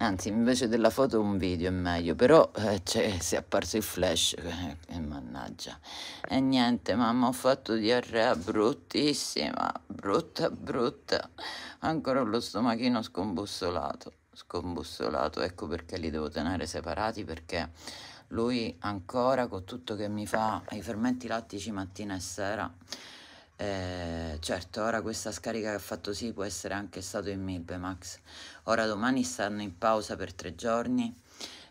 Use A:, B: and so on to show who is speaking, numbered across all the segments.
A: Anzi, invece della foto un video è meglio, però eh, cioè, si è apparso il flash, e eh, mannaggia. E niente, mamma, ho fatto diarrea bruttissima, brutta, brutta. Ancora lo stomachino scombussolato, scombussolato, ecco perché li devo tenere separati, perché lui ancora, con tutto che mi fa, i fermenti lattici mattina e sera, eh, certo, ora questa scarica che ha fatto sì può essere anche stato in Milbemax. Ora domani stanno in pausa per tre giorni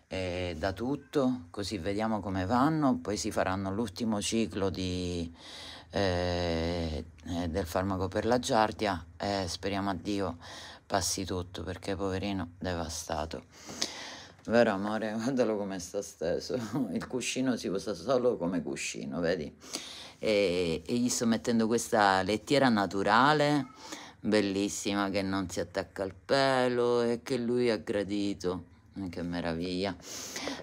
A: eh, da tutto, così vediamo come vanno, poi si faranno l'ultimo ciclo di, eh, eh, del farmaco per la giardia e speriamo a Dio passi tutto perché poverino devastato. Vero amore, guardalo come sta steso. Il cuscino si usa solo come cuscino, vedi? E, e, gli sto mettendo questa lettiera naturale, bellissima, che non si attacca al pelo e che lui ha gradito. Eh, che meraviglia.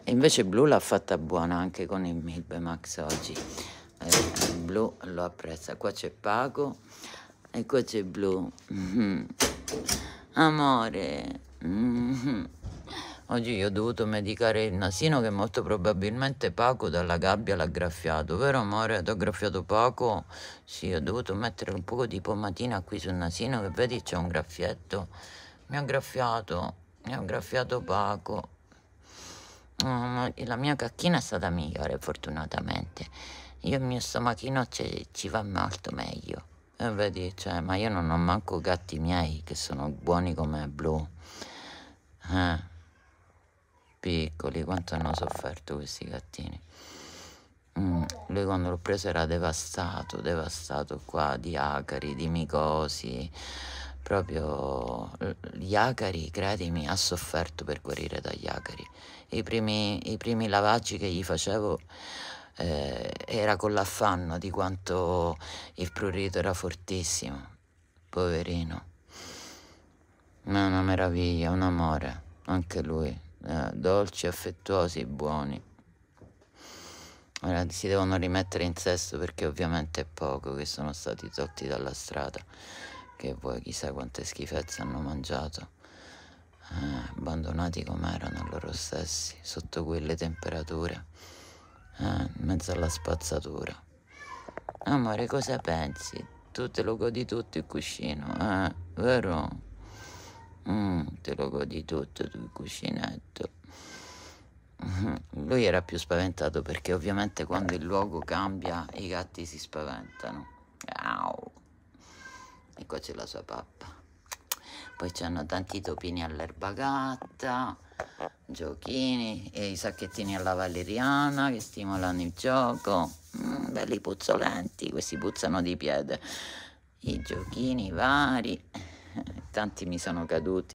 A: E invece blu l'ha fatta buona anche con il Milbe Max oggi. Eh, blu lo apprezza. Qua c'è Paco e qua c'è blu. Amore. Mm -hmm. Oggi io ho dovuto medicare il nasino che molto probabilmente Paco dalla gabbia l'ha graffiato, vero amore? Ti ho graffiato Paco? Sì, ho dovuto mettere un po' di pomatina qui sul nasino che vedi c'è un graffietto. Mi ha graffiato, mi ha graffiato Paco. Mm, la mia cacchina è stata migliore fortunatamente. Io il mio stomachino ci va molto meglio. E vedi, cioè, ma io non ho manco gatti miei che sono buoni come blu. Eh piccoli, quanto hanno sofferto questi gattini. Mm, lui quando l'ho preso era devastato, devastato qua di acari, di micosi, proprio gli acari, credimi, ha sofferto per guarire dagli acari. I primi, i primi lavaggi che gli facevo eh, era con l'affanno di quanto il prurito era fortissimo, poverino. Ma è una meraviglia, un amore, anche lui eh, dolci, affettuosi e buoni. Ora si devono rimettere in sesto perché ovviamente è poco che sono stati tolti dalla strada, che voi chissà quante schifezze hanno mangiato, eh, abbandonati com'erano loro stessi, sotto quelle temperature, eh, in mezzo alla spazzatura. Amore, cosa pensi? Tu te lo godi tutto il cuscino, eh, vero? te lo godi tutto tu il cuscinetto. Lui era più spaventato perché ovviamente quando il luogo cambia i gatti si spaventano. Au. E qua c'è la sua pappa. Poi c'hanno tanti topini all'erba gatta, giochini e i sacchettini alla valeriana che stimolano il gioco. Mm, belli puzzolenti, questi puzzano di piede. I giochini vari, tanti mi sono caduti.